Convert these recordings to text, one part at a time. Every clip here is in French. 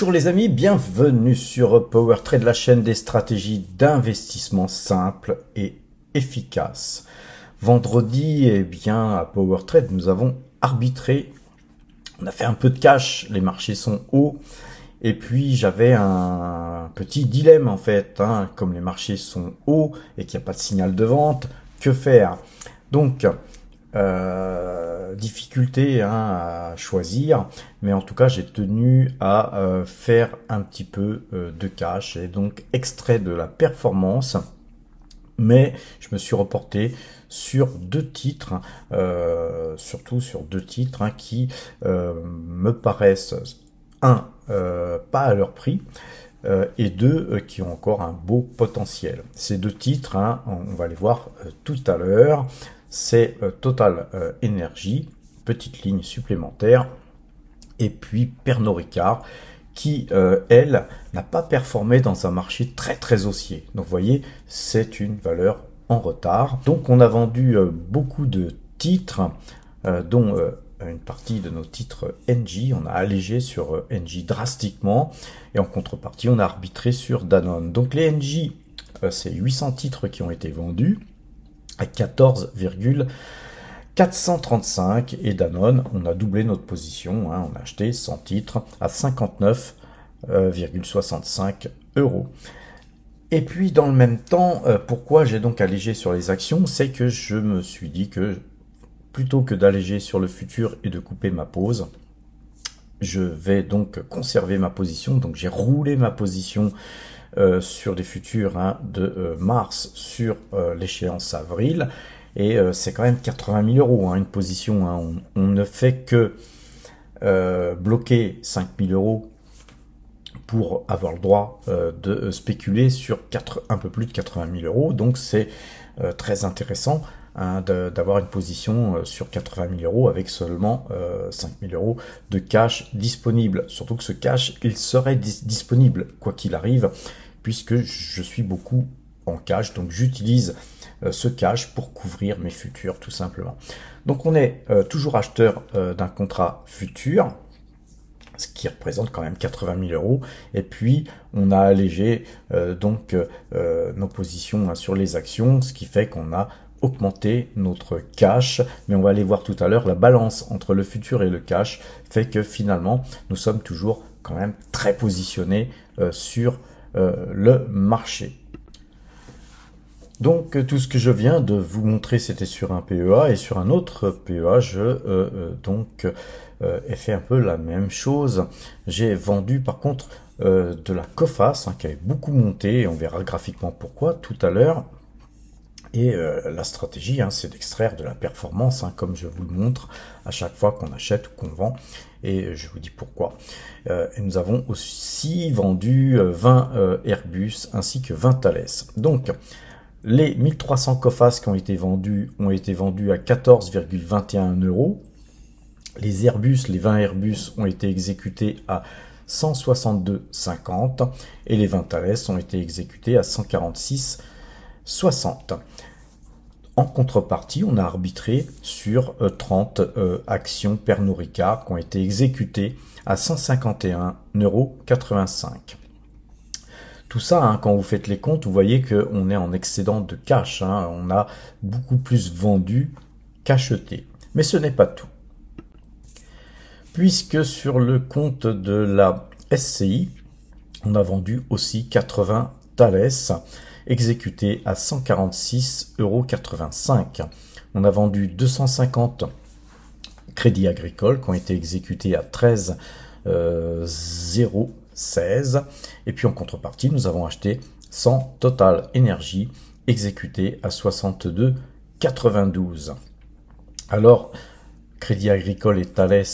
Bonjour les amis, bienvenue sur Power Trade, la chaîne des stratégies d'investissement simple et efficace. Vendredi, et eh bien, à Power Trade, nous avons arbitré. On a fait un peu de cash, les marchés sont hauts. Et puis j'avais un petit dilemme en fait, hein, comme les marchés sont hauts et qu'il n'y a pas de signal de vente, que faire Donc, euh, euh, difficulté hein, à choisir, mais en tout cas j'ai tenu à euh, faire un petit peu euh, de cash et donc extrait de la performance, mais je me suis reporté sur deux titres, surtout sur deux titres hein, qui me paraissent un pas à leur prix. et deux qui ont encore un beau potentiel. Ces deux titres, hein, on va les voir tout à l'heure c'est euh, Total euh, Energy, petite ligne supplémentaire, et puis Pernod Ricard, qui, euh, elle, n'a pas performé dans un marché très très haussier. Donc vous voyez, c'est une valeur en retard. Donc on a vendu beaucoup de titres, dont une partie de nos titres NG. On a allégé sur NG drastiquement, et en contrepartie, on a arbitré sur Danone. Donc les NG, c'est 800 titres qui ont été vendus. 14,435 et Danone, on a doublé notre position, hein. on a acheté 100 titres à 59,65 euh, euros. Et puis dans le même temps, euh, pourquoi j'ai donc allégé sur les actions C'est que je me suis dit que plutôt que d'alléger sur le futur et de couper ma pause, je vais donc conserver ma position. Donc j'ai roulé ma position euh, sur des futurs hein, de euh, mars sur euh, l'échéance avril. Et c'est quand même 80 000 euros, hein, une position. Hein. on, ne fait que bloquer 5 000 euros pour avoir le droit de spéculer sur un peu plus de 80 000 euros. Donc c'est très intéressant Hein, d'avoir une position euh, sur 80 000 euros avec seulement 5 euh, 000 euros de cash disponible. Surtout que ce cash, il serait disponible quoi qu'il arrive, puisque je suis beaucoup en cash, donc j'utilise euh, ce cash pour couvrir mes futurs tout simplement. Donc on est toujours acheteur d'un contrat futur, ce qui représente quand même 80 000 euros. Et puis on a allégé donc nos positions hein, sur les actions, ce qui fait qu'on a augmenter notre cash. Mais on va aller voir tout à l'heure, la balance entre le futur et le cash fait que finalement, nous sommes toujours quand même très positionnés euh, sur euh, le marché. Donc tout ce que je viens de vous montrer, c'était sur un PEA et sur un autre PEA, je euh, donc ai fait un peu la même chose. J'ai vendu par contre de la COFAS hein, qui avait beaucoup monté, et on verra graphiquement pourquoi tout à l'heure. Et euh, la stratégie, hein, c'est d'extraire de la performance, hein, comme je vous le montre à chaque fois qu'on achète ou qu'on vend. Et euh, je vous dis pourquoi. Euh, nous avons aussi vendu 20 Airbus ainsi que 20 Thales. Donc, les 1300 COFAS qui ont été vendus ont été vendus à 14,21 euros. Les Airbus, les 20 Airbus ont été exécutés à 162,50 et les 20 Thales ont été exécutés à 146,50. 60. En contrepartie, on a arbitré sur 30 euh, euh, actions Pernod qui ont été exécutées à 151,85 euros. Tout ça, hein, quand vous faites les comptes, vous voyez qu'on est en excédent de cash. Hein. on a beaucoup plus vendu qu'acheté. Mais ce n'est pas tout. Puisque sur le compte de la SCI, on a vendu aussi 80 Thales exécuté à 146,85 euros. On a vendu 250 crédits agricoles qui ont été exécutés à 13,016 euh, et puis en contrepartie nous avons acheté 100 Total énergie exécuté à 62,92. Alors Crédit Agricole et Thales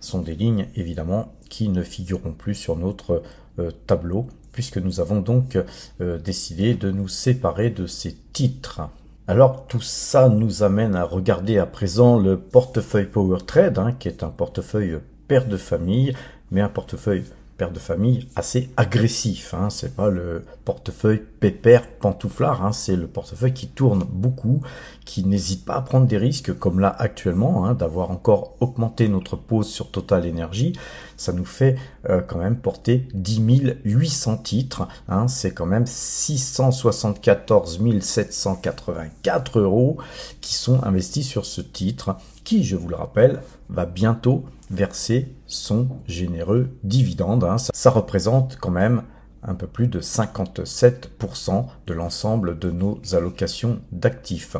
sont des lignes évidemment qui ne figureront plus sur notre euh, tableau puisque nous avons donc euh, décidé de nous séparer de ces titres. Alors tout ça nous amène à regarder à présent le portefeuille Power Trade, hein, qui est un portefeuille père de famille, mais un portefeuille père de famille assez agressif. Hein. C'est pas le portefeuille pépère pantouflard, hein. c'est le portefeuille qui tourne beaucoup, qui n'hésite pas à prendre des risques, comme là actuellement, hein, d'avoir encore augmenté notre pause sur Total Energy. Ça nous fait euh, quand même porter 10 800 titres. Hein. C'est quand même 674 784 euros qui sont investis sur ce titre, qui, je vous le rappelle, va bientôt verser sont généreux dividendes, hein. Ça, représente quand même un peu plus de 57% de l'ensemble de nos allocations d'actifs.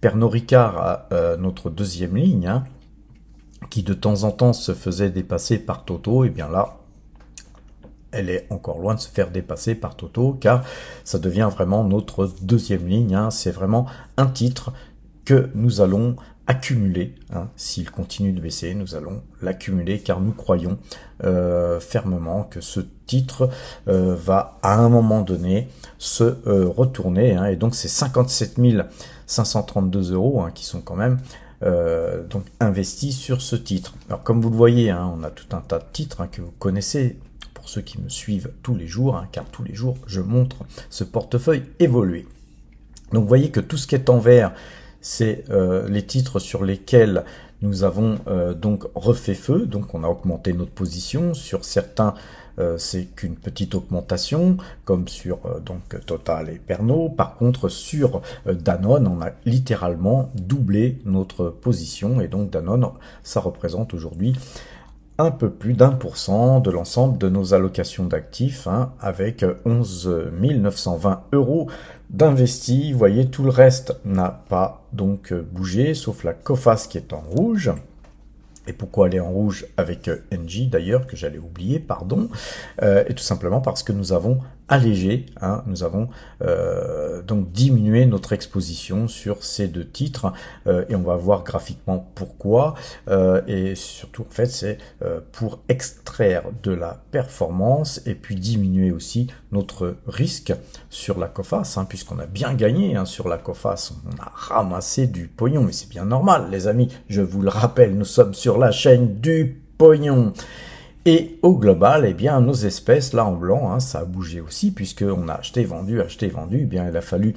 Pernod Ricard, euh, notre deuxième ligne, hein, qui de temps en temps se faisait dépasser par Toto, et eh bien là, elle est encore loin de se faire dépasser par Toto, car ça devient vraiment notre deuxième ligne. Hein. C'est vraiment un titre que nous allons accumuler. Hein, s'il continue de baisser, nous allons l'accumuler car nous croyons euh, fermement que ce titre euh, va à un moment donné se euh, retourner. Hein. Et donc c'est 57 532 euros hein, qui sont quand même donc investis sur ce titre. Alors comme vous le voyez, on a tout un tas de titres que vous connaissez pour ceux qui me suivent tous les jours, car tous les jours je montre ce portefeuille évoluer. Donc vous voyez que tout ce qui est en vert, c'est euh, les titres sur lesquels nous avons euh, donc refait feu, donc on a augmenté notre position. Sur certains, euh, c'est qu'une petite augmentation, comme sur donc Total et Pernod. Par contre, sur Danone, on a littéralement doublé notre position, et donc Danone, ça représente aujourd'hui un peu plus d'un pour cent de l'ensemble de nos allocations d'actifs, hein, avec 11 920 euros d'investi. Vous voyez, tout le reste n'a pas donc euh, bougé, sauf la cofas qui est en rouge. Et pourquoi elle est en rouge avec euh, NG d'ailleurs, que j'allais oublier, pardon, euh, et tout simplement parce que nous avons allégé. Hein. nous avons euh, donc diminué notre exposition sur ces deux titres euh, et on va voir graphiquement pourquoi. Euh, et surtout, en fait, c'est pour extraire de la performance et puis diminuer aussi notre risque sur la COFAS, hein, puisqu'on a bien gagné hein, sur la COFAS. On a ramassé du pognon, mais c'est bien normal, les amis. Je vous le rappelle, nous sommes sur la chaîne du pognon. Et au global, eh bien, nos espèces, là en blanc, hein, ça a bougé aussi, puisqu'on a acheté, vendu, acheté, vendu. Eh bien, il a fallu,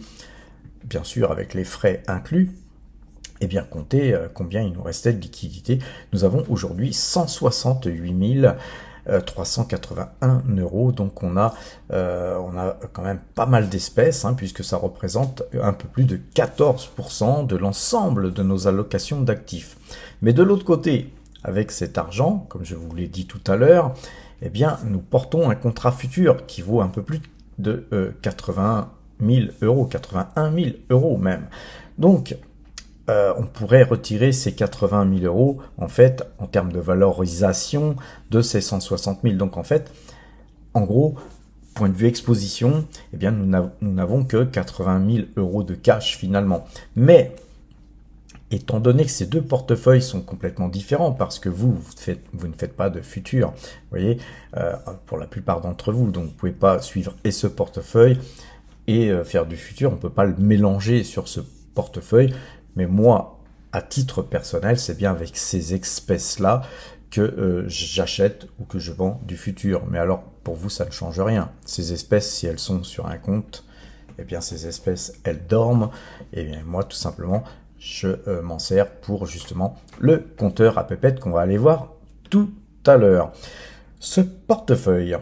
bien sûr, avec les frais inclus, eh bien, compter euh, combien il nous restait de liquidité. Nous avons aujourd'hui 168 381 euh, euros. Donc on a, euh, on a quand même pas mal d'espèces, hein, puisque ça représente un peu plus de 14% de l'ensemble de nos allocations d'actifs. Mais de l'autre côté, avec cet argent, comme je vous l'ai dit tout à l'heure, eh bien, nous portons un contrat futur qui vaut un peu plus de 80 euh, 000 euros, 81 000 euros même. Donc, euh, on pourrait retirer ces 80 000 euros, en fait, en termes de valorisation de ces 160 000. Donc, en fait, en gros, point de vue exposition, eh bien, nous n'avons que 80 000 euros de cash finalement. Mais étant donné que ces deux portefeuilles sont complètement différents, parce que vous, vous, faites, vous ne faites pas de futur, vous voyez, euh, pour la plupart d'entre vous, donc vous ne pouvez pas suivre et ce portefeuille et euh, faire du futur, on ne peut pas le mélanger sur ce portefeuille, mais moi, à titre personnel, c'est bien avec ces espèces-là que euh, j'achète ou que je vends du futur. Mais alors, pour vous, ça ne change rien. Ces espèces, si elles sont sur un compte, eh bien, ces espèces, elles dorment. Et eh bien, moi, tout simplement, je m'en sers pour justement le compteur à pépette qu'on va aller voir tout à l'heure. Ce portefeuille,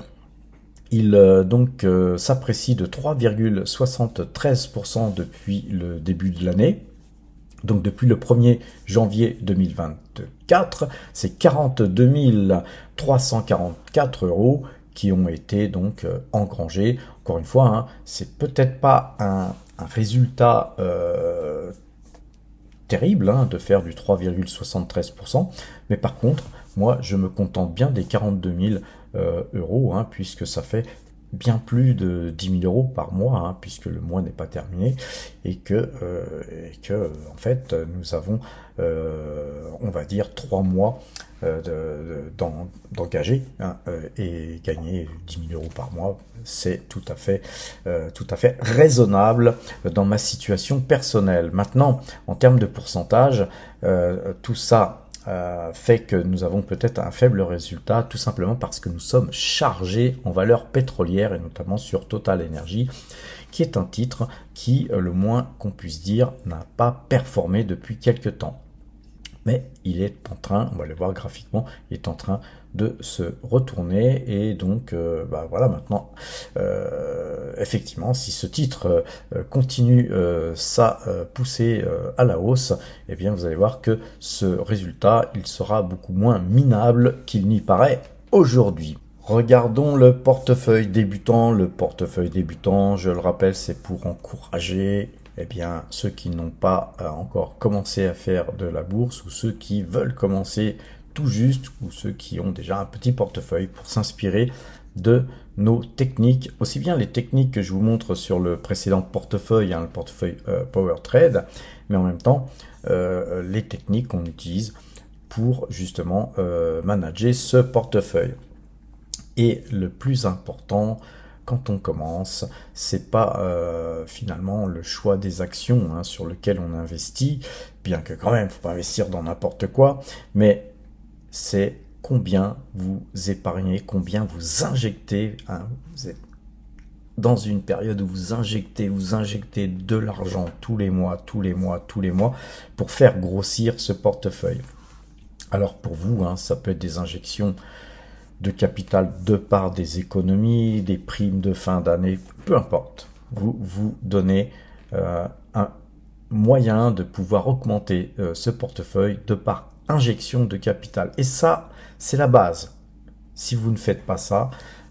il euh, donc euh, s'apprécie de 3,73% depuis le début de l'année. Donc depuis le 1er janvier 2024, c'est 42 344 euros qui ont été donc euh, engrangés. Encore une fois, hein, c'est peut-être pas un résultat terrible hein, de faire du 3,73%, mais par contre, moi, je me contente bien des 42 000 euh, euros, hein, puisque ça fait bien plus de 10 000 euros par mois, hein, puisque le mois n'est pas terminé, et que, euh, que, en fait, nous avons, euh, on va dire, trois mois euh, d'engager hein, euh, et gagner 10 000 euros par mois, c'est tout à fait, euh, tout à fait raisonnable dans ma situation personnelle. Maintenant, en termes de pourcentage, tout ça fait que nous avons peut-être un faible résultat, tout simplement parce que nous sommes chargés en valeur pétrolière et notamment sur Total Energy qui est un titre qui, le moins qu'on puisse dire, n'a pas performé depuis quelques temps mais il est en train, on va le voir graphiquement, il est en train de se retourner et donc euh, bah voilà maintenant euh, effectivement si ce titre euh, continue sa poussée à la hausse et eh bien vous allez voir que ce résultat il sera beaucoup moins minable qu'il n'y paraît aujourd'hui Regardons le portefeuille débutant. Le portefeuille débutant, je le rappelle, c'est pour encourager eh bien, ceux qui n'ont pas euh, encore commencé à faire de la bourse ou ceux qui veulent commencer tout juste ou ceux qui ont déjà un petit portefeuille pour s'inspirer de nos techniques, aussi bien les techniques que je vous montre sur le précédent portefeuille, hein, le portefeuille euh, Power Trade, mais en même temps euh, les techniques qu'on utilise pour justement manager ce portefeuille. Et le plus important, quand on commence, c'est pas euh, finalement le choix des actions hein, sur lesquelles on investit, bien que quand même, faut pas investir dans n'importe quoi, mais c'est combien vous épargnez, combien vous injectez. Hein, vous êtes dans une période où vous injectez, vous injectez de l'argent tous les mois, tous les mois, tous les mois, pour faire grossir ce portefeuille. Alors pour vous, hein, ça peut être des injections de capital de par des économies, des primes de fin d'année, peu importe. Vous vous donnez euh, un moyen de pouvoir augmenter euh, ce portefeuille de par injection de capital. Et ça, c'est la base. Si vous ne faites pas ça,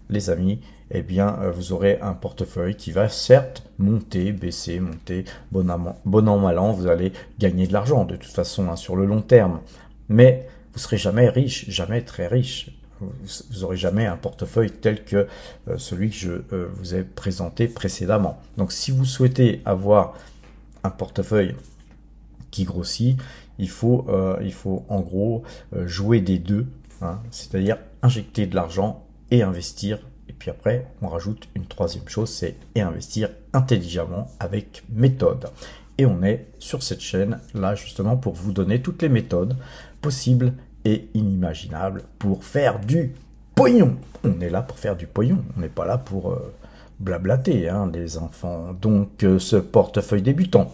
les amis, eh bien, euh, vous aurez un portefeuille qui va certes monter, baisser, monter, bon an, mal an, vous allez gagner de l'argent de toute façon hein, sur le long terme. Mais vous serez jamais riche, jamais très riche vous n'aurez jamais un portefeuille tel que euh, celui que je euh, vous ai présenté précédemment. Donc si vous souhaitez avoir un portefeuille qui grossit, il faut, euh, il faut en gros jouer des deux, hein, c'est-à-dire injecter de l'argent et investir. Et puis après, on rajoute une troisième chose, c'est et investir intelligemment avec méthode. Et on est sur cette chaîne là justement pour vous donner toutes les méthodes possibles et inimaginable pour faire du pognon. On est là pour faire du pognon, on n'est pas là pour euh, blablater, hein, les enfants. Donc euh, ce portefeuille débutant,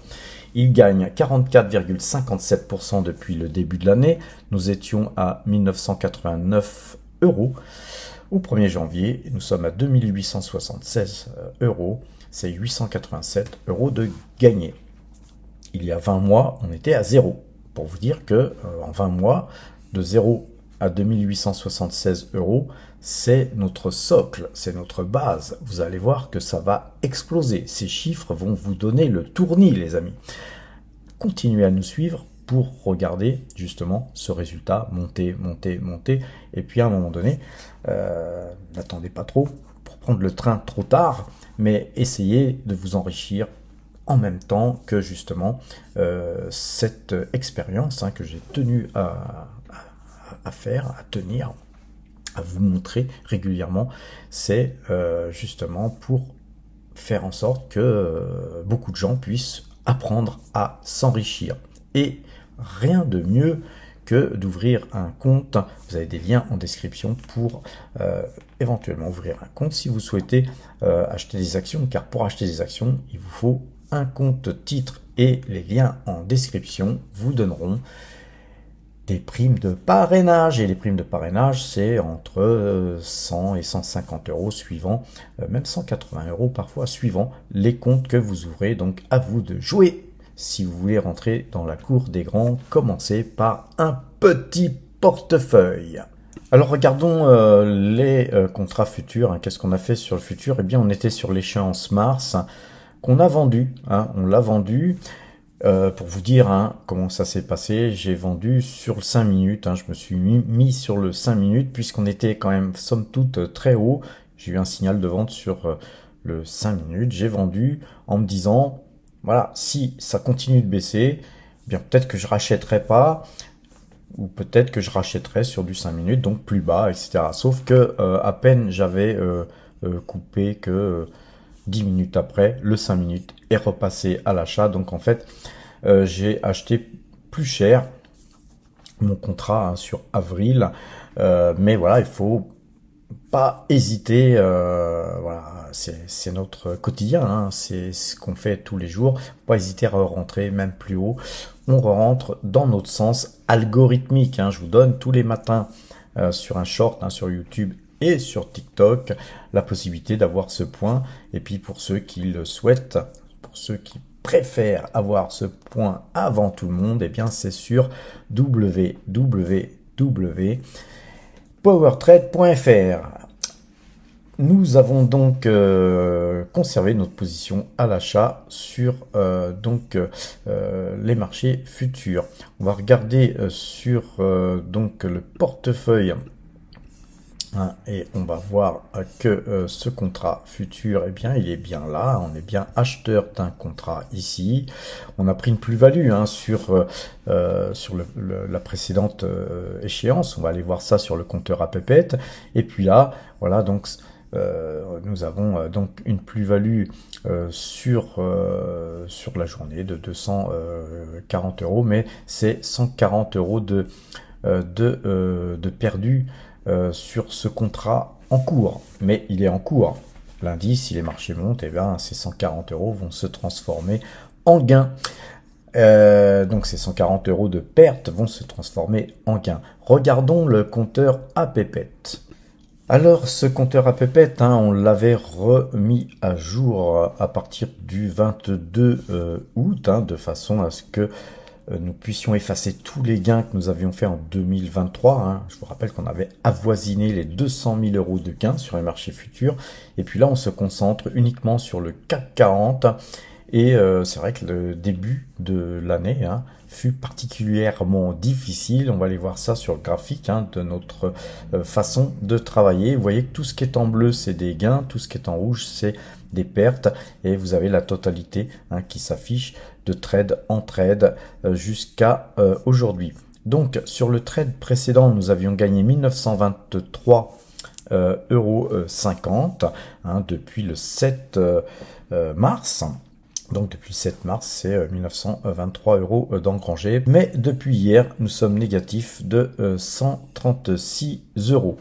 il gagne 44,57% depuis le début de l'année. Nous étions à 1989 euros au 1er janvier. Nous sommes à 2876 euh, euros. C'est 887 euros de gagné. Il y a 20 mois, on était à zéro. Pour vous dire que en 20 mois, de 0 à 2876 euros, c'est notre socle, c'est notre base. Vous allez voir que ça va exploser. Ces chiffres vont vous donner le tournis, les amis. Continuez à nous suivre pour regarder justement ce résultat monter, monter, monter. Et puis à un moment donné, euh, n'attendez pas trop pour prendre le train trop tard, mais essayez de vous enrichir en même temps que justement euh, cette expérience hein, que j'ai tenue à à faire, à tenir, à vous montrer régulièrement, c'est euh, justement pour faire en sorte que euh, beaucoup de gens puissent apprendre à s'enrichir. Et rien de mieux que d'ouvrir un compte. Vous avez des liens en description pour euh, éventuellement ouvrir un compte si vous souhaitez acheter des actions, car pour acheter des actions, il vous faut un compte titre et les liens en description vous donneront des primes de parrainage. Et les primes de parrainage, c'est entre 100 euh, et 150 euros suivant, euh, même 180 euros parfois suivant les comptes que vous ouvrez. Donc à vous de jouer. Si vous voulez rentrer dans la cour des grands, commencez par un petit portefeuille. Alors regardons euh, les contrats futurs. Hein. Qu'est-ce qu'on a fait sur le futur Eh bien, on était sur l'échéance mars hein, qu'on a vendu. Hein. on l'a vendu. Euh, pour vous dire hein, comment ça s'est passé, j'ai vendu sur le 5 minutes. Hein. je me suis mis, sur le 5 minutes puisqu'on était quand même somme toute euh, très haut. J'ai eu un signal de vente sur euh, le 5 minutes. J'ai vendu en me disant, voilà, si ça continue de baisser, eh bien peut-être que je rachèterai pas ou peut-être que je rachèterai sur du 5 minutes, donc plus bas, etc. Sauf que à peine j'avais coupé que 10 minutes après, le 5 minutes est repassé à l'achat. Donc en fait, euh, j'ai acheté plus cher mon contrat hein, sur avril. Euh, mais voilà, il faut pas hésiter. Euh, voilà, c'est notre quotidien, hein. c'est ce qu'on fait tous les jours. pas hésiter à rentrer même plus haut. On rentre dans notre sens algorithmique. Hein. Je vous donne tous les matins sur un short, sur YouTube et sur TikTok la possibilité d'avoir ce point. Et puis pour ceux qui le souhaitent, pour ceux qui préfèrent avoir ce point avant tout le monde, et eh bien c'est sur www.powertrade.fr. Nous avons donc euh, conservé notre position à l'achat sur euh, donc euh, les marchés futurs. On va regarder sur donc le portefeuille Hein, et on va voir euh, que euh, ce contrat futur, eh bien, il est bien là. On est bien acheteur d'un contrat ici. On a pris une plus-value hein, sur, euh, sur le, la précédente échéance. On va aller voir ça sur le compteur à pépette. Et puis là, voilà, donc nous avons donc une plus-value sur, sur la journée de 240 euros, mais c'est 140 euros de, de, de perdu euh, sur ce contrat en cours. Mais il est en cours. Lundi, si les marchés montent, et eh bien ces 140 euros vont se transformer en gain. Euh, donc ces 140 euros de perte vont se transformer en gain. Regardons le compteur à pépette. Alors ce compteur à pépette, hein, on l'avait remis à jour euh, à partir du 22 août, hein, de façon à ce que euh, nous puissions effacer tous les gains que nous avions fait en 2023. Hein. Je vous rappelle qu'on avait avoisiné les 200 000 euros de gains sur les marchés futurs. Et puis là, on se concentre uniquement sur le CAC 40. Et euh, c'est vrai que le début de l'année hein, fut particulièrement difficile. On va aller voir ça sur le graphique hein, de notre euh, façon de travailler. Vous voyez que tout ce qui est en bleu, c'est des gains. Tout ce qui est en rouge, c'est des pertes et vous avez la totalité hein, qui s'affiche de trade en trade euh, jusqu'à euh, aujourd'hui. Donc sur le trade précédent, nous avions gagné 1923 euh, euros 50 hein, depuis le 7 mars. Donc depuis le 7 mars, c'est 1923 euros d'engrangé. Mais depuis hier, nous sommes négatifs de 136 euros.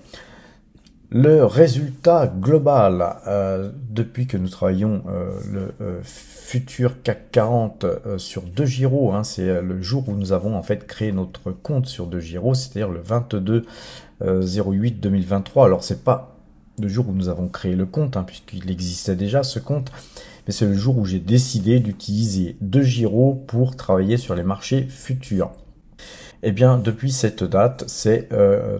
Le résultat global euh, depuis que nous travaillons euh, le euh, futur CAC 40 sur 2 Giro, hein, c'est le jour où nous avons en fait créé notre compte sur deux Giro, c'est-à-dire le 22 08 2023. Alors c'est pas le jour où nous avons créé le compte, hein, puisqu'il existait déjà ce compte, mais c'est le jour où j'ai décidé d'utiliser deux Giro pour travailler sur les marchés futurs. Eh bien, depuis cette date, c'est euh,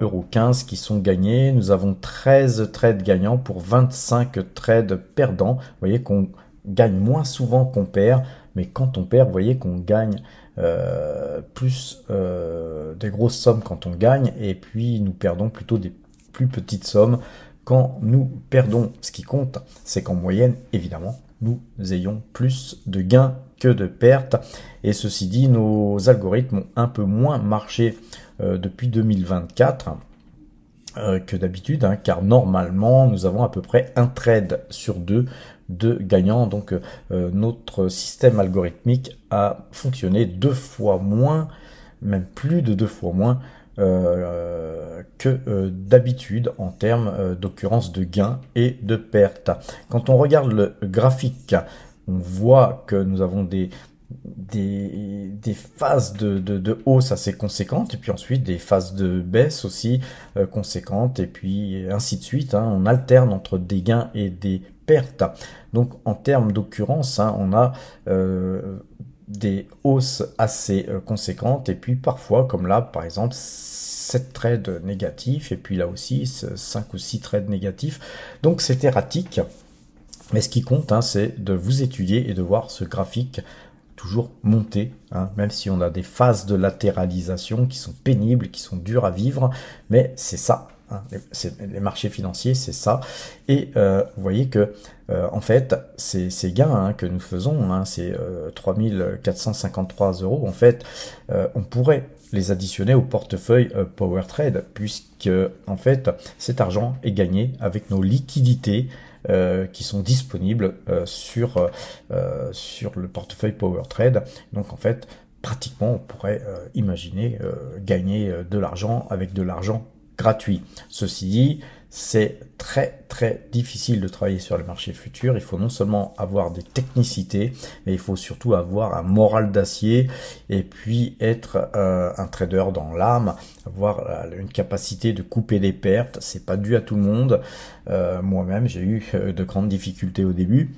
euros qui sont gagnés. Nous avons 13 trades gagnants pour 25 trades perdants. Vous voyez qu'on gagne moins souvent qu'on perd, mais quand on perd, vous voyez qu'on gagne euh, plus euh, des grosses sommes quand on gagne, et puis nous perdons plutôt des plus petites sommes quand nous perdons. Ce qui compte, c'est qu'en moyenne, évidemment, nous ayons plus de gains de pertes. Et ceci dit, nos algorithmes ont un peu moins marché euh, depuis 2024 euh, que d'habitude, hein, car normalement, nous avons à peu près un trade sur deux de gagnants. Donc, euh, notre système algorithmique a fonctionné deux fois moins, même plus de deux fois moins que d'habitude en termes d'occurrence de gains et de pertes. Quand on regarde le graphique on voit que nous avons des, phases de, hausse assez conséquentes, et puis ensuite des phases de baisse aussi euh, conséquentes, et puis ainsi de suite. Hein. on alterne entre des gains et des pertes. Donc en termes d'occurrence, hein, on a euh, des hausses assez euh, conséquentes, et puis parfois, comme là par exemple, 7 trades négatifs, et puis là aussi 5 ou 6 trades négatifs. Donc c'est erratique. Mais ce qui compte, hein, c'est de vous étudier et de voir ce graphique toujours monter, hein, même si on a des phases de latéralisation qui sont pénibles, qui sont dures à vivre, mais c'est ça. Hein, les, marchés financiers, c'est ça. Et euh, vous voyez que, euh, en fait, ces, gains que nous faisons, ces euh, 3453 euros, en fait, euh, on pourrait les additionner au portefeuille Power Trade, puisque, en fait, cet argent est gagné avec nos liquidités euh, qui sont disponibles euh, sur, euh, sur le portefeuille PowerTrade. Donc en fait, pratiquement, on pourrait imaginer gagner de l'argent avec de l'argent gratuit. Ceci dit, c'est très très difficile de travailler sur le marché futur, Il faut non seulement avoir des technicités, mais il faut surtout avoir un moral d'acier et puis être euh, un trader dans l'âme, avoir euh, une capacité de couper les pertes. C'est pas dû à tout le monde. Euh, moi-même, j'ai eu de grandes difficultés au début.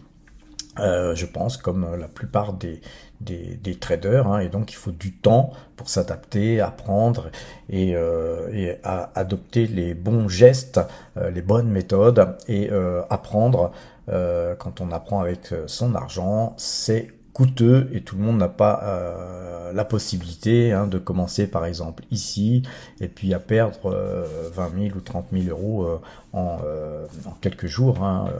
Euh, je pense, comme la plupart des, des, traders. Hein, et donc, il faut du temps pour s'adapter, apprendre et, euh, à adopter les bons gestes, euh, les bonnes méthodes et apprendre. quand on apprend avec son argent, c'est coûteux et tout le monde n'a pas euh, la possibilité hein, de commencer par exemple ici et puis à perdre euh, 20 000 ou 30 000 euros euh, euh, en, quelques jours hein,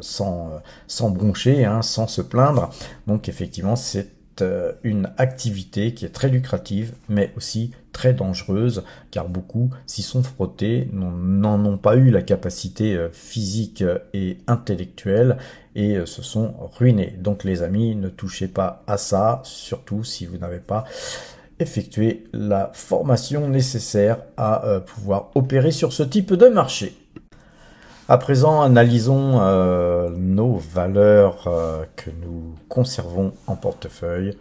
sans, sans broncher, hein, sans se plaindre. Donc effectivement c'est euh, une activité qui est très lucrative mais aussi très dangereuse car beaucoup s'y sont frottés, n'en ont pas eu la capacité euh, physique euh, et intellectuelle et se sont ruinés. Donc les amis, ne touchez pas à ça, surtout si vous n'avez pas effectué la formation nécessaire à pouvoir opérer sur ce type de marché. À présent, analysons euh, nos valeurs euh, que nous conservons en portefeuille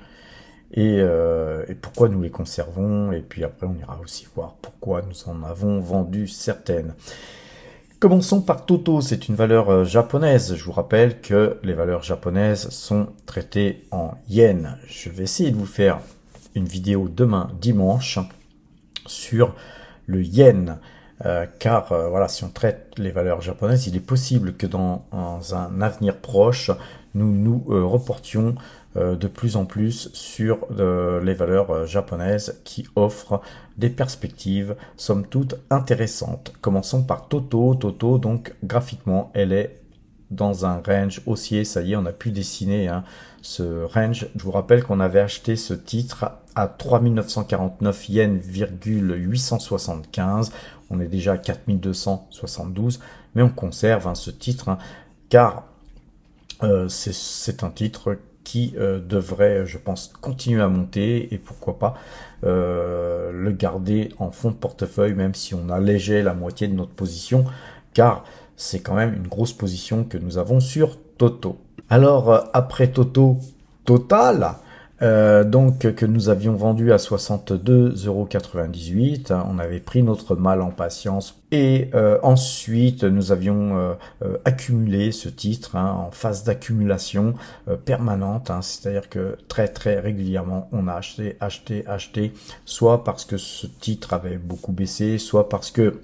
et, euh, et, pourquoi nous les conservons. Et puis après, on ira aussi voir pourquoi nous en avons vendu certaines. Commençons par Toto, c'est une valeur japonaise. Je vous rappelle que les valeurs japonaises sont traitées en yens. Je vais essayer de vous faire une vidéo demain dimanche sur le yen. Euh, car euh, voilà, si on traite les valeurs japonaises, il est possible que dans, un avenir proche, nous nous euh, reportions de plus en plus sur les valeurs japonaises qui offrent des perspectives, somme toute, intéressantes. Commençons par Toto. Toto, donc graphiquement, elle est dans un range haussier, ça y est, on a pu dessiner hein, ce range. Je vous rappelle qu'on avait acheté ce titre à 3949 875 On est déjà à 4272, mais on conserve hein, ce titre hein, car euh, c'est un titre qui euh, devrait, je pense, continuer à monter et pourquoi pas euh, le garder en fond de portefeuille, même si on allégeait la moitié de notre position, car c'est quand même une grosse position que nous avons sur Toto. Alors, euh, après Toto Total, euh, donc que nous avions vendu à 62,98€. Hein, on avait pris notre mal en patience et euh, ensuite nous avions accumulé ce titre hein, en phase d'accumulation permanente. Hein, c'est-à-dire que très très régulièrement on a acheté, acheté, acheté, soit parce que ce titre avait beaucoup baissé, soit parce que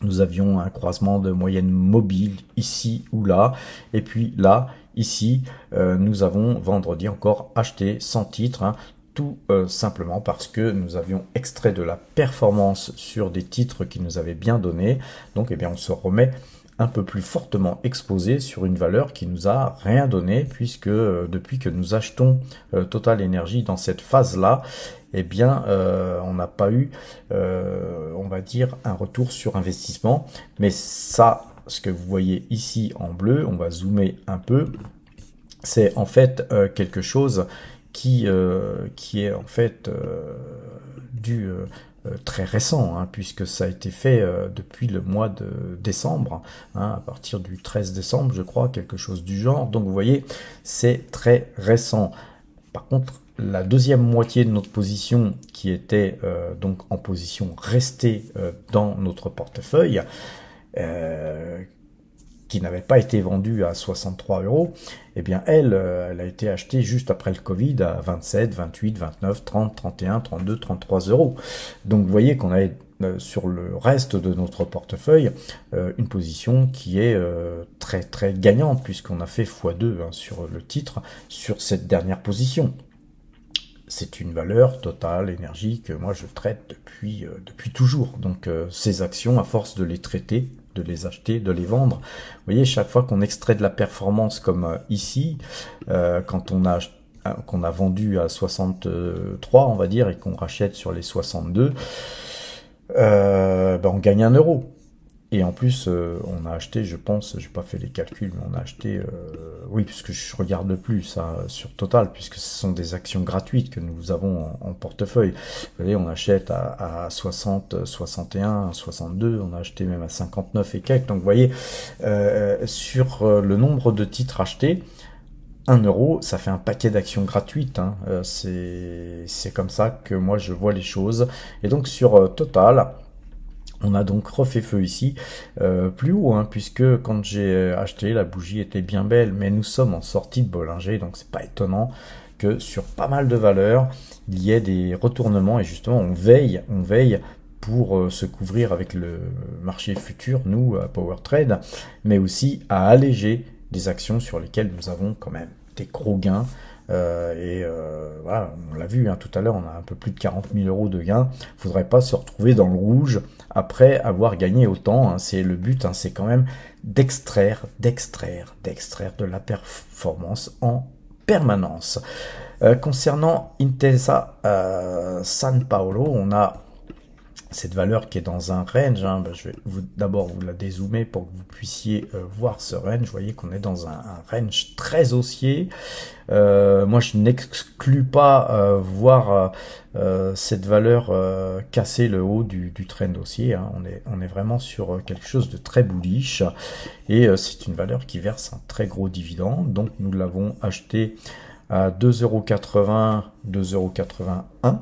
nous avions un croisement de moyenne mobile ici ou là. Et puis là, Ici, euh, nous avons vendredi encore acheté 100 titres, hein. tout euh, simplement parce que nous avions extrait de la performance sur des titres qui nous avaient bien donné. Donc, eh bien, on se remet un peu plus fortement exposé sur une valeur qui nous a rien donné puisque euh, depuis que nous achetons Total Energy dans cette phase là eh bien on n'a pas eu on va dire un retour sur investissement mais ça ce que vous voyez ici en bleu, on va zoomer un peu, c'est en fait euh, quelque chose qui, euh, qui est en fait euh, du très récent, hein, puisque ça a été fait depuis le mois de décembre, hein, à partir du 13 décembre, je crois, quelque chose du genre. Donc vous voyez, c'est très récent. Par contre, la deuxième moitié de notre position, qui était donc en position restée dans notre portefeuille, euh, qui n'avait pas été vendue à 63 euros, eh bien elle, euh, elle a été achetée juste après le Covid à 27, 28, 29, 30, 31, 32, 33 euros. Donc vous voyez qu'on a euh, sur le reste de notre portefeuille une position qui est très très gagnante puisqu'on a fait x2 hein, sur le titre sur cette dernière position c'est une valeur totale énergie que moi je traite depuis, depuis toujours. Donc ces actions, à force de les traiter, de les acheter, de les vendre. Vous voyez, chaque fois qu'on extrait de la performance comme euh, ici, euh, quand on a euh, qu'on a vendu à 63, on va dire, et qu'on rachète sur les 62, euh, ben on gagne un euro. Et en plus, euh, on a acheté, je pense, j'ai pas fait les calculs, mais on a acheté, euh, oui, puisque je regarde plus ça sur Total, puisque ce sont des actions gratuites que nous avons en, portefeuille. Vous voyez, on achète à, 60, 61, 62, on a acheté même à 59 et quelques. Donc, vous voyez, euh, sur le nombre de titres achetés, 1 euro, ça fait un paquet d'actions gratuites. Hein. c'est comme ça que moi je vois les choses. Et donc sur Total, on a donc refait feu ici euh, plus haut, hein, puisque quand j'ai euh, acheté, la bougie était bien belle, mais nous sommes en sortie de Bollinger, donc c'est pas étonnant que sur pas mal de valeurs, il y ait des retournements, et justement on veille, on veille pour euh, se couvrir avec le marché futur, nous, à Power Trade, mais aussi à alléger des actions sur lesquelles nous avons quand même des gros gains. Euh, et euh, voilà, on l'a vu hein, tout à l'heure, on a un peu plus de 40 000 euros de gains. Faudrait pas se retrouver dans le rouge après avoir gagné autant. Hein. C'est le but, hein, c'est quand même d'extraire, d'extraire, d'extraire de la performance en permanence. Euh, concernant Intesa San Paolo, on a cette valeur qui est dans un range, hein, ben, je vais d'abord vous la dézoomer pour que vous puissiez euh, voir ce range. Vous voyez qu'on est dans un, un, range très haussier. Euh, moi, je n'exclus pas euh, voir euh, euh, cette valeur casser le haut du, du trend haussier. Hein. On, est, on est vraiment sur quelque chose de très bullish et c'est une valeur qui verse un très gros dividende. Donc, nous l'avons acheté à 2,80€, 2,81€.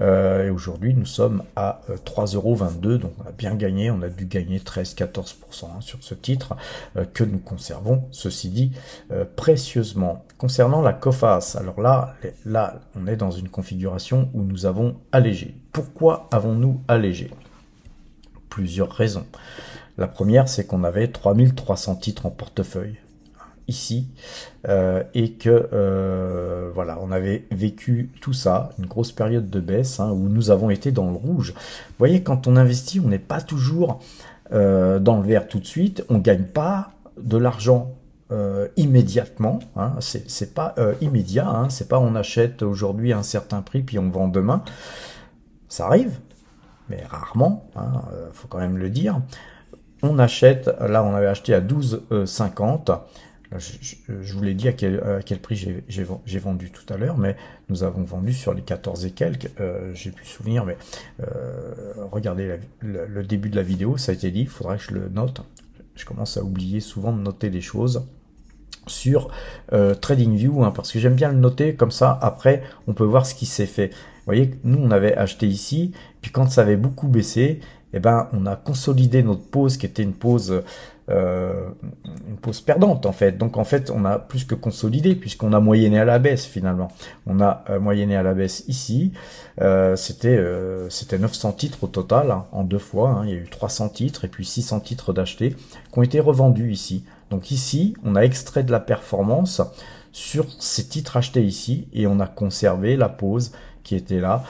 Euh, et aujourd'hui, nous sommes à 3,22€. Euh, Donc, on a bien gagné. On a dû gagner 13-14% hein, sur ce titre euh, que nous conservons, ceci dit, euh, précieusement. Concernant la COFAS, alors là, là, on est dans une configuration où nous avons allégé. Pourquoi avons-nous allégé Plusieurs raisons. La première, c'est qu'on avait 3300 titres en portefeuille ici euh, et que euh, voilà, on avait vécu tout ça, une grosse période de baisse hein, où nous avons été dans le rouge. Vous voyez, quand on investit, on n'est pas toujours euh, dans le vert tout de suite, on gagne pas de l'argent immédiatement. Hein, c'est pas immédiat, hein, c'est pas on achète aujourd'hui un certain prix puis on vend demain. Ça arrive, mais rarement, il faut quand même le dire. On achète, là on avait acheté à 12,50, euh, je, vous l'ai dit à quel, prix j'ai vendu tout à l'heure, mais nous avons vendu sur les 14 et quelques, euh, j'ai pu souvenir, mais euh, regardez le, début de la vidéo, ça a été dit, il faudrait que je le note. Je commence à oublier souvent de noter des choses sur TradingView, hein, parce que j'aime bien le noter, comme ça, après, on peut voir ce qui s'est fait. Vous voyez, nous, on avait acheté ici, puis quand ça avait beaucoup baissé, eh ben, on a consolidé notre pause qui était une pause euh, une pause perdante en fait. Donc en fait, on a plus que consolidé puisqu'on a moyenné à la baisse finalement. On a euh, moyenné à la baisse ici. Euh, c'était c'était 900 titres au total hein, en deux fois. Hein. Il y a eu 300 titres et puis 600 titres d'achetés qui ont été revendus ici. Donc ici, on a extrait de la performance sur ces titres achetés ici et on a conservé la pause qui était là,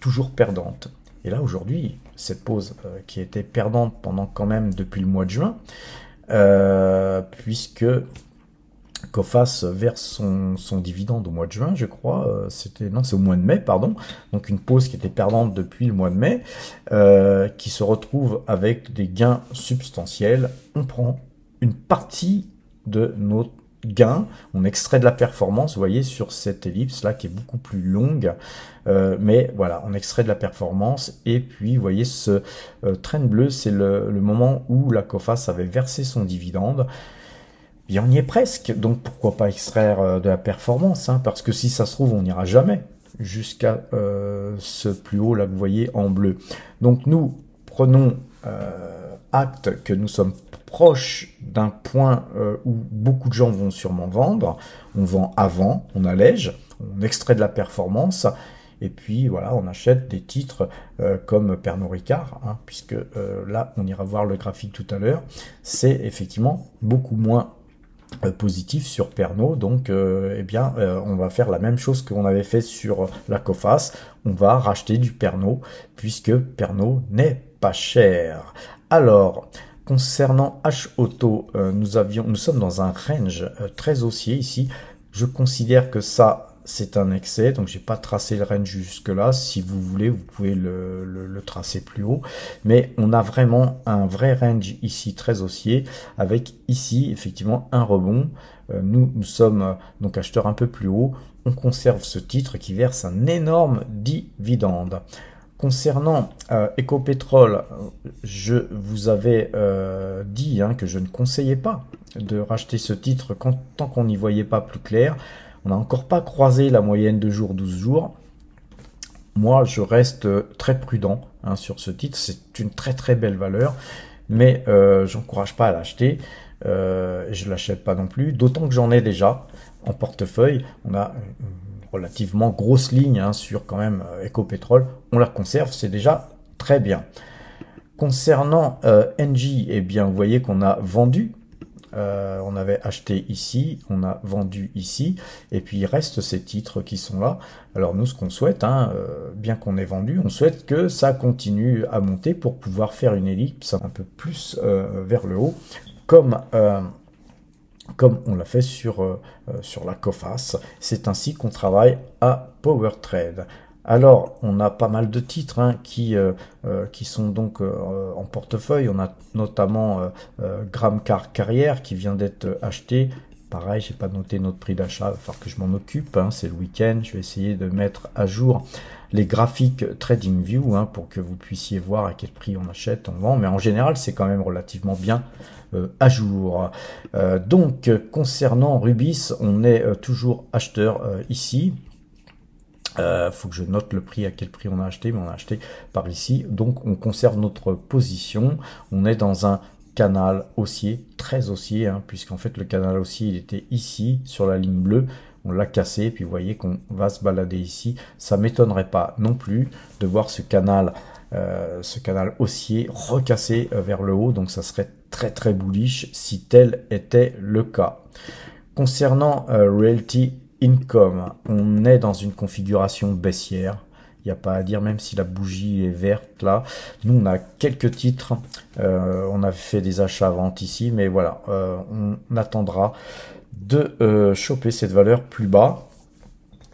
toujours perdante. Et là aujourd'hui, cette pause euh, qui était perdante pendant quand même depuis le mois de juin, euh, puisque Kofas verse son, dividende au mois de juin, je crois. Euh, c'était non, c'est au mois de mai, pardon. Donc une pause qui était perdante depuis le mois de mai, qui se retrouve avec des gains substantiels. On prend une partie de notre gain, on extrait de la performance, vous voyez, sur cette ellipse-là qui est beaucoup plus longue. Euh, mais voilà, on extrait de la performance. Et puis, vous voyez, ce euh, train bleu, c'est le, moment où la COFAS avait versé son dividende. Et on y est presque, donc pourquoi pas extraire euh, de la performance, hein, parce que si ça se trouve, on n'ira jamais jusqu'à ce plus haut là que vous voyez en bleu. Donc nous prenons acte que nous sommes proche d'un point euh, où beaucoup de gens vont sûrement vendre. On vend avant, on allège, on extrait de la performance. Et puis voilà, on achète des titres euh, comme Pernod Ricard, hein, puisque euh, là, on ira voir le graphique tout à l'heure. C'est effectivement beaucoup moins positif sur Pernod. Donc, eh bien, on va faire la même chose qu'on avait fait sur la Coface. On va racheter du Pernod puisque Pernod n'est pas cher. Alors, Concernant H-Auto, euh, nous, avions, nous sommes dans un range euh, très haussier ici. Je considère que ça, c'est un excès, donc j'ai pas tracé le range jusque-là. Si vous voulez, vous pouvez le, tracer plus haut. Mais on a vraiment un vrai range ici très haussier, avec ici, effectivement, un rebond. Euh, nous, nous sommes donc acheteurs un peu plus haut. On conserve ce titre qui verse un énorme dividende. Concernant euh, EcoPétrole, je vous avais euh, dit hein, que je ne conseillais pas de racheter ce titre tant qu'on n'y voyait pas plus clair. On n'a encore pas croisé la moyenne de jours, 12 jours. Moi, je reste euh, très prudent hein, sur ce titre. C'est une très très belle valeur, mais euh, je n'encourage pas à l'acheter. je l'achète pas non plus, d'autant que j'en ai déjà en portefeuille. On a relativement grosse ligne hein, sur quand même euh, Ecopétrole, on la conserve, c'est déjà très bien. Concernant euh, NG, eh bien, vous voyez qu'on a vendu. Euh, on avait acheté ici, on a vendu ici, et puis il reste ces titres qui sont là. Alors nous, ce qu'on souhaite, hein, euh, bien qu'on ait vendu, on souhaite que ça continue à monter pour pouvoir faire une ellipse un peu plus vers le haut, comme comme on l'a fait sur, euh, euh, sur la COFAS. C'est ainsi qu'on travaille à PowerTrade. Alors, on a pas mal de titres hein, qui, euh, qui sont donc en portefeuille. On a notamment Gramcar Carrière qui vient d'être acheté. Pareil, je n'ai pas noté notre prix d'achat, il va que je m'en occupe. Hein, c'est le week-end, je vais essayer de mettre à jour les graphiques TradingView hein, pour que vous puissiez voir à quel prix on achète, on vend. Mais en général, c'est quand même relativement bien euh, à jour. Euh, donc concernant Rubis, on est euh, toujours acheteur ici. faut que je note le prix à quel prix on a acheté, mais on a acheté par ici. Donc on conserve notre position. On est dans un canal haussier, très haussier, hein, puisqu'en fait le canal haussier il était ici sur la ligne bleue. On l'a cassé, puis vous voyez qu'on va se balader ici. Ça m'étonnerait pas non plus de voir ce canal, ce canal haussier recassé vers le haut. Donc ça serait très très bullish si tel était le cas. Concernant euh, Realty Income, on est dans une configuration baissière. Il n'y a pas à dire, même si la bougie est verte là. Nous, on a quelques titres. Euh, on a fait des achats à ici, mais voilà, euh, on attendra de choper cette valeur plus bas.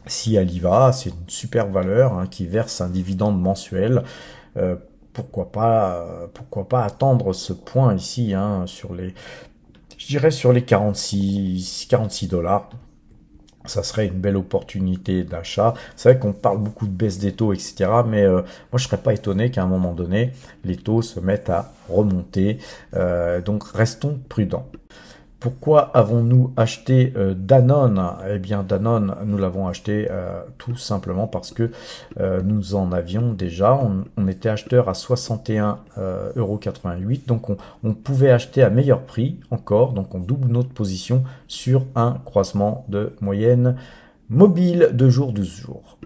Si elle y va, c'est une super valeur hein, qui verse un dividende mensuel pourquoi pas, euh, pourquoi pas attendre ce point ici, hein, sur les, je dirais sur les 46, 46 dollars ça serait une belle opportunité d'achat. C'est vrai qu'on parle beaucoup de baisse des taux, etc. Mais euh, moi, je serais pas étonné qu'à un moment donné, les taux se mettent à remonter. Euh, donc, restons prudents. Pourquoi avons-nous acheté euh, Danone Eh bien, Danone, nous l'avons acheté euh, tout simplement parce que euh, nous en avions déjà. On, était acheteur à euros. Donc, on, on, pouvait acheter à meilleur prix encore. Donc, on double notre position sur un croisement de moyenne mobile de jour 12 jours.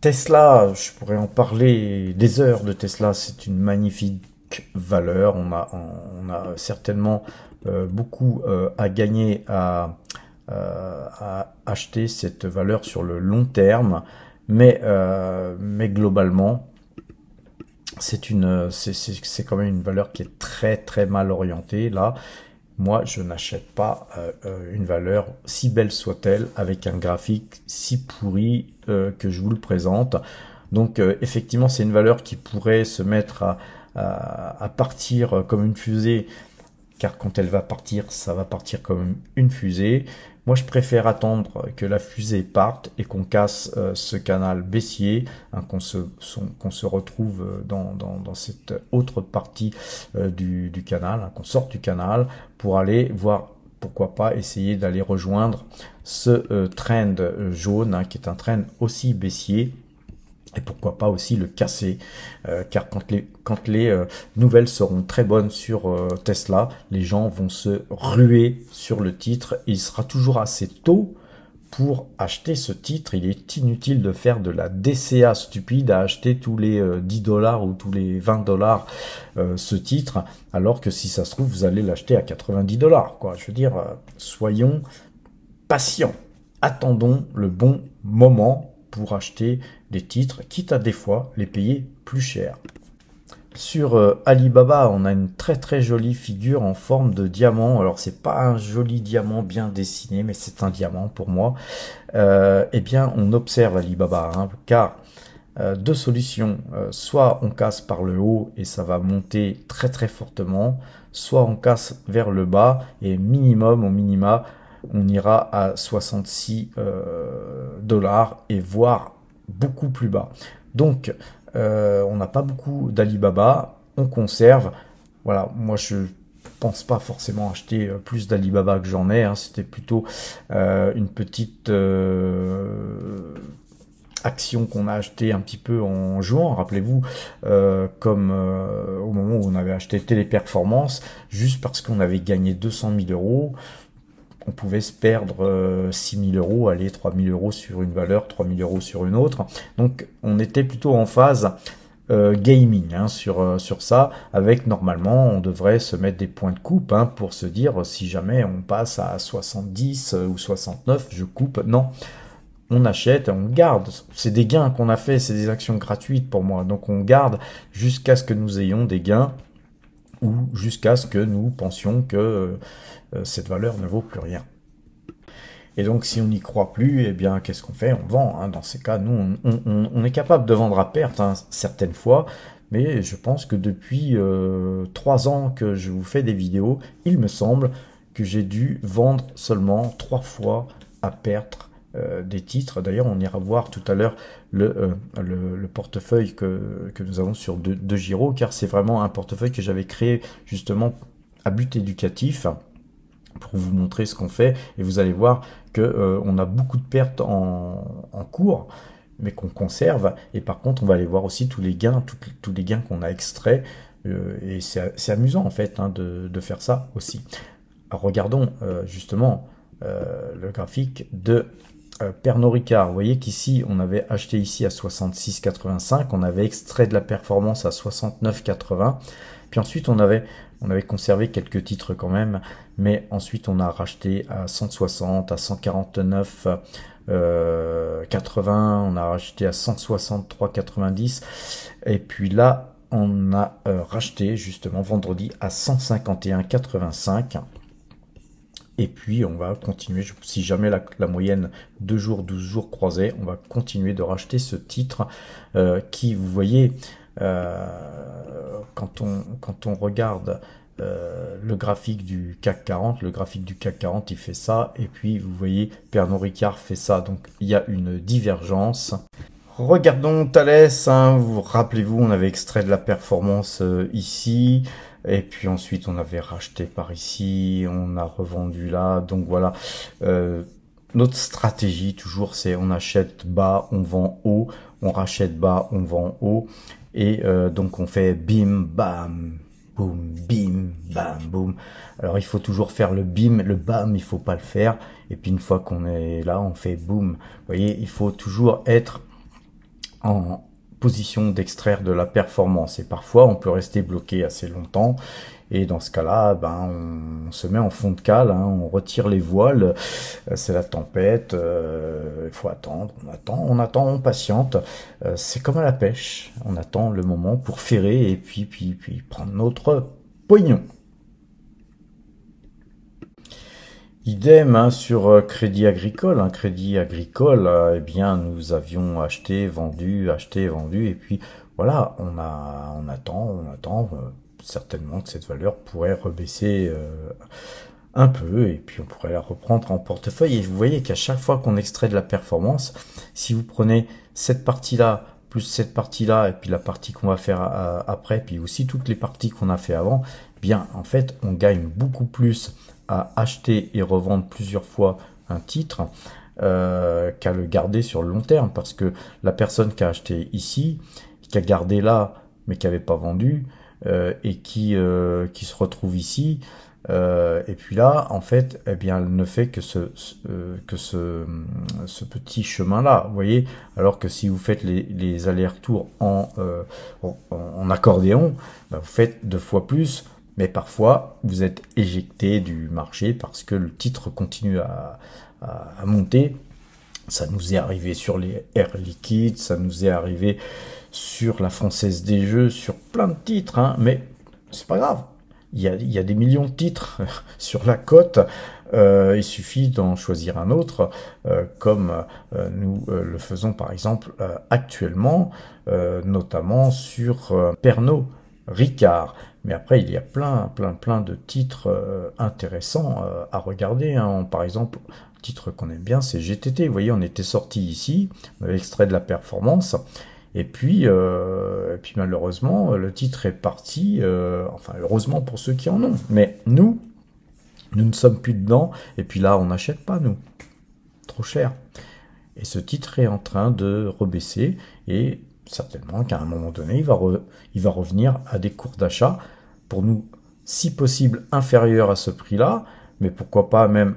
Tesla, je pourrais en parler des heures de Tesla. C'est une magnifique valeur. On a, on a certainement euh, beaucoup euh, à gagner euh, à, acheter cette valeur sur le long terme. Mais, mais globalement, c'est une, c'est quand même une valeur qui est très très mal orientée là. Moi, je n'achète pas une valeur si belle soit-elle avec un graphique si pourri que je vous le présente. Donc, effectivement, c'est une valeur qui pourrait se mettre à partir comme une fusée car quand elle va partir, ça va partir comme une fusée. Moi, je préfère attendre que la fusée parte et qu'on casse euh, ce canal baissier, hein, qu'on se, se retrouve euh, dans, cette autre partie euh, du, canal, hein, qu'on sorte du canal pour aller voir, pourquoi pas, essayer d'aller rejoindre ce trend jaune, hein, qui est un trend aussi baissier et pourquoi pas aussi le casser, euh, car quand les, quand les euh, nouvelles seront très bonnes sur euh, Tesla, les gens vont se ruer sur le titre, il sera toujours assez tôt pour acheter ce titre, il est inutile de faire de la DCA stupide à acheter tous les 10 dollars ou tous les 20 dollars ce titre, alors que si ça se trouve, vous allez l'acheter à 90 dollars. Quoi. Je veux dire, soyons patients, attendons le bon moment pour acheter des titres, quitte à des fois les payer plus cher. Sur euh, Alibaba, on a une très très jolie figure en forme de diamant. Alors c'est pas un joli diamant bien dessiné, mais c'est un diamant pour moi. Euh, eh bien, on observe Alibaba, hein, car euh, deux solutions. soit on casse par le haut et ça va monter très très fortement, soit on casse vers le bas et minimum au minima, on ira à 66 dollars et voire beaucoup plus bas. Donc, euh, on n'a pas beaucoup d'Alibaba, on conserve. Voilà, moi je pense pas forcément acheter euh, plus d'Alibaba que j'en ai. Hein. C'était plutôt euh, une petite action qu'on a acheté un petit peu en jouant. Rappelez-vous, comme au moment où on avait acheté Téléperformance, juste parce qu'on avait gagné 200 000 euros on pouvait se perdre 6000 euh, euros, aller 3000 euros sur une valeur, 3000 euros sur une autre. Donc on était plutôt en phase euh, gaming hein, euh, sur, ça, avec normalement on devrait se mettre des points de coupe hein, pour se dire si jamais on passe à 70 ou 69, je coupe. Non, on achète, on garde. C'est des gains qu'on a fait, c'est des actions gratuites pour moi. Donc on garde jusqu'à ce que nous ayons des gains ou jusqu'à ce que nous pensions que euh, cette valeur ne vaut plus rien. Et donc, si on n'y croit plus, eh bien, qu'est-ce qu'on fait On vend. Hein. Dans ces cas, nous, on, est capable de vendre à perte hein, certaines fois, mais je pense que depuis euh, trois ans que je vous fais des vidéos, il me semble que j'ai dû vendre seulement trois fois à perte euh, des titres. D'ailleurs, on ira voir tout à l'heure le, euh, le, portefeuille que, nous avons sur De, Giro, car c'est vraiment un portefeuille que j'avais créé justement à but éducatif pour vous montrer ce qu'on fait et vous allez voir que euh, on a beaucoup de pertes en, en cours mais qu'on conserve et par contre on va aller voir aussi tous les gains tous les gains qu'on a extraits et c'est amusant en fait hein, de, faire ça aussi regardons justement le graphique de euh, Ricard, vous voyez qu'ici, on avait acheté ici à 66,85, on avait extrait de la performance à 69,80, puis ensuite on avait, on avait conservé quelques titres quand même, mais ensuite on a racheté à 160, à 149, 80, euh, on a racheté à 163,90, et puis là, on a euh, racheté justement vendredi à 151,85. Et puis, on va continuer, si jamais la, moyenne 2 jours, 12 jours croisés, on va continuer de racheter ce titre euh, qui, vous voyez, euh, quand, on, quand on regarde euh, le graphique du CAC 40, le graphique du CAC 40, il fait ça. Et puis, vous voyez, Pernod Ricard fait ça. Donc, il y a une divergence. Regardons Thales, hein. vous rappelez-vous, on avait extrait de la performance ici. Et puis ensuite, on avait racheté par ici, on a revendu là. Donc voilà. Euh, notre stratégie, toujours, c'est on achète bas, on vend haut. On rachète bas, on vend haut. Et euh, donc, on fait bim, bam, boum, bim, bam, boum. Alors il faut toujours faire le bim, le bam, il faut pas le faire. Et puis une fois qu'on est là, on fait boum. Vous voyez, il faut toujours être en, position d'extraire de la performance. Et parfois, on peut rester bloqué assez longtemps. Et dans ce cas-là, ben, on se met en fond de cale, hein. on retire les voiles, euh, c'est la tempête, euh, il faut attendre, on attend, on attend, on patiente. Euh, c'est comme à la pêche, on attend le moment pour ferrer et puis, puis, puis prendre notre pognon. Idem hein, sur euh, Crédit Agricole. Un hein. Crédit Agricole, euh, eh bien, nous avions acheté, vendu, acheté, vendu, et puis voilà, on a, on attend, on attend. Euh, certainement que cette valeur pourrait rebaisser un peu, et puis on pourrait la reprendre en portefeuille. Et vous voyez qu'à chaque fois qu'on extrait de la performance, si vous prenez cette partie-là plus cette partie-là, et puis la partie qu'on va faire après, puis aussi toutes les parties qu'on a fait avant, eh bien en fait on gagne beaucoup plus à acheter et revendre plusieurs fois un titre euh, qu'à le garder sur le long terme. Parce que la personne qui a acheté ici, qui a gardé là, mais qui n'avait pas vendu, euh, et qui, euh, qui se retrouve ici, et puis là, en fait, eh bien, elle ne fait que ce, que ce, ce petit chemin-là, vous voyez. Alors que si vous faites les, allers-retours en, en, accordéon, bah, vous faites deux fois plus mais parfois vous êtes éjecté du marché parce que le titre continue à, monter. Ça nous est arrivé sur les Air liquides, ça nous est arrivé sur la Française des Jeux, sur plein de titres, hein, mais c'est pas grave. Il y, a, il y, des millions de titres sur la côte. Euh, il suffit d'en choisir un autre, euh, comme euh, nous le faisons par exemple actuellement, notamment sur Pernod, Ricard, mais après, il y a plein, plein, plein de titres euh, intéressants euh, à regarder. Hein. Par exemple, un titre qu'on aime bien, c'est GTT. Vous voyez, on était sorti ici, on avait extrait de la performance. Et puis, euh, puis malheureusement, le titre est parti. enfin, heureusement pour ceux qui en ont. Mais nous, nous ne sommes plus dedans. Et puis là, on n'achète pas, nous. Trop cher. Et ce titre est en train de rebaisser. Et certainement qu'à un moment donné, il va, il va revenir à des cours d'achat pour nous, si possible, inférieur à ce prix-là, mais pourquoi pas même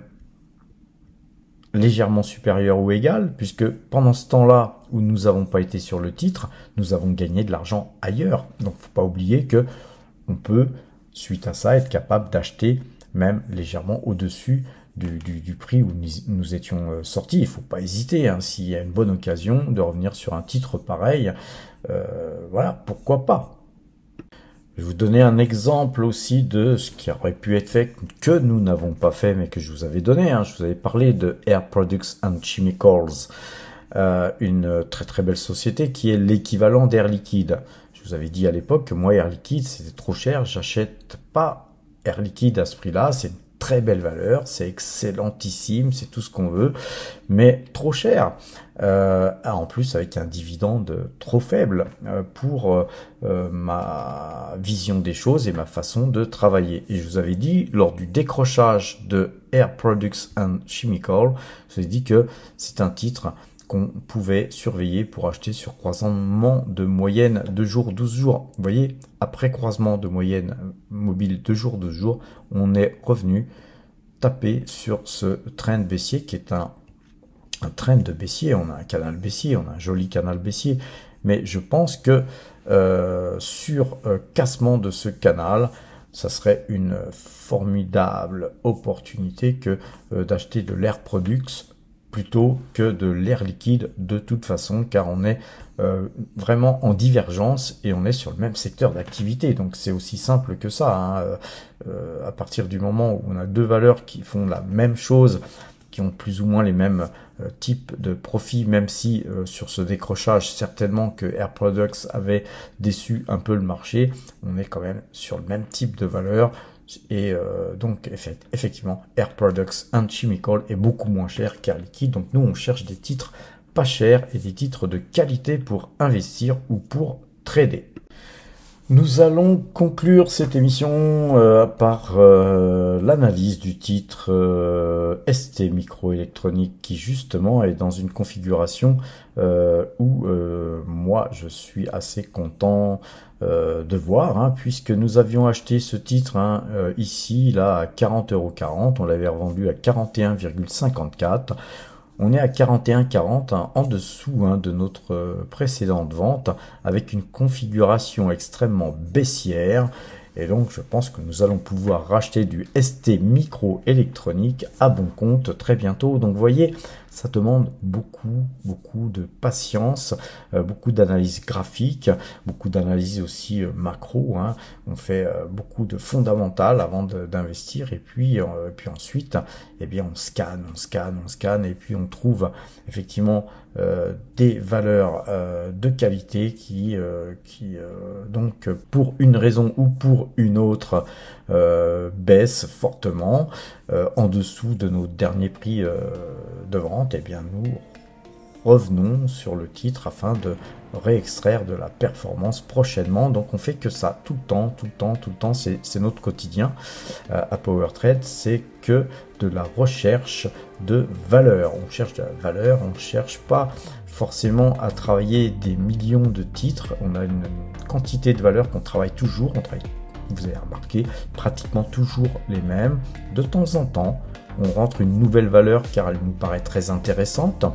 légèrement supérieur ou égal, puisque pendant ce temps-là où nous n'avons pas été sur le titre, nous avons gagné de l'argent ailleurs. Donc faut pas oublier que on peut, suite à ça, être capable d'acheter même légèrement au-dessus du, prix où nous étions euh, sortis. Il ne faut pas hésiter, hein. s'il y a une bonne occasion, de revenir sur un titre pareil. Euh, voilà, pourquoi pas je vais vous donner un exemple aussi de ce qui aurait pu être fait, que nous n'avons pas fait, mais que je vous avais donné. Hein. Je vous avais parlé de Air Products and Chemicals, euh, une très très belle société qui est l'équivalent d'Air Liquide. Je vous avais dit à l'époque que moi, Air Liquide, c'était trop cher, j'achète pas Air Liquide à ce prix-là, c'est très belle valeur, c'est excellentissime, c'est tout ce qu'on veut, mais trop cher. Euh, ah, en plus avec un dividende trop faible euh, pour euh, ma vision des choses et ma façon de travailler. Et je vous avais dit lors du décrochage de Air Products and Chemical, je vous ai dit que c'est un titre qu'on pouvait surveiller pour acheter sur croisement de moyenne de jours, 12 jours. Vous voyez, après croisement de moyenne euh, mobile 2 jours, 12 jours, on est revenu taper sur ce train de baissier qui est un, train de baissier. On a un canal baissier, on a un joli canal baissier. Mais je pense que euh, sur euh, cassement de ce canal, ça serait une formidable opportunité que d'acheter de l'air Products, plutôt que de l'air liquide de toute façon, car on est euh, vraiment en divergence et on est sur le même secteur d'activité. Donc c'est aussi simple que ça. Hein. Euh, à partir du moment où on a deux valeurs qui font la même chose, qui ont plus ou moins les mêmes euh, types de profits, même si sur ce décrochage, certainement que Air Products avait déçu un peu le marché, on est quand même sur le même type de valeur, et euh, donc, effectivement, Air Products and Chemical est beaucoup moins cher qu'Air Liquide. Donc, nous, on cherche des titres pas chers et des titres de qualité pour investir ou pour trader. Nous allons conclure cette émission euh, par euh, l'analyse du titre euh, ST Microélectronique qui justement est dans une configuration où moi je suis assez content euh, de voir, hein, puisque nous avions acheté ce titre hein, euh, ici, là, à 40,40€, on l'avait revendu à 41,54 On est à 41,40 hein, en dessous de notre euh, précédente vente avec une configuration extrêmement baissière. Et donc je pense que nous allons pouvoir racheter du ST Micro électronique à bon compte très bientôt. Donc voyez, ça demande beaucoup, beaucoup de patience, euh, beaucoup d'analyse graphique, beaucoup d'analyse aussi euh, macro. Hein. On fait euh, beaucoup de fondamentales avant d'investir et puis, puis ensuite, eh bien, on scanne, on scanne, on scanne et puis on trouve effectivement des valeurs de qualité qui, qui donc pour une raison ou pour une autre euh, baisse fortement euh, en dessous de nos derniers prix euh, de vente, et eh bien nous revenons sur le titre afin de réextraire de la performance prochainement. Donc on fait que ça tout le temps, tout le temps, tout le temps. C'est notre quotidien à à Trade, c'est que de la recherche de valeur. On cherche de la valeur, on ne cherche pas forcément à travailler des millions de titres. On a une quantité de valeur qu'on travaille toujours, on travaille vous avez remarqué, pratiquement toujours les mêmes. De temps en temps, on rentre une nouvelle valeur car elle nous paraît très intéressante.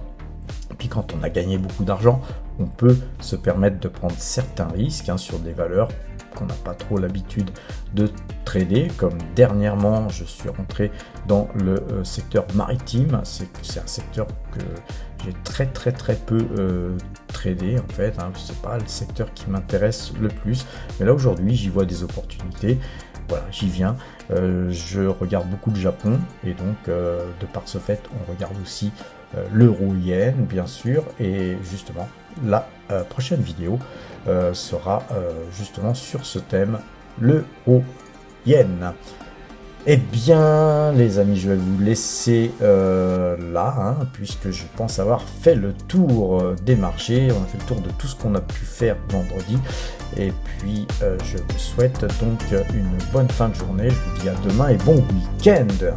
Puis quand on a gagné beaucoup d'argent, on peut se permettre de prendre certains risques hein, sur des valeurs qu'on n'a pas trop l'habitude de trader. Comme dernièrement, je suis rentré dans le euh, secteur maritime. C'est un secteur que j'ai très très très peu euh, tradé en fait. Hein. C'est pas le secteur qui m'intéresse le plus. Mais là aujourd'hui, j'y vois des opportunités. Voilà, j'y viens. Euh, je regarde beaucoup le Japon et donc euh, de par ce fait, on regarde aussi euh, l'euro yen bien sûr et justement la prochaine vidéo sera justement sur ce thème l'euro yen. Eh bien, les amis, je vais vous laisser euh, là, hein, puisque je pense avoir fait le tour euh, des marchés. On a fait le tour de tout ce qu'on a pu faire vendredi. Et puis, euh, je vous souhaite donc une bonne fin de journée. Je vous dis à demain et bon week-end.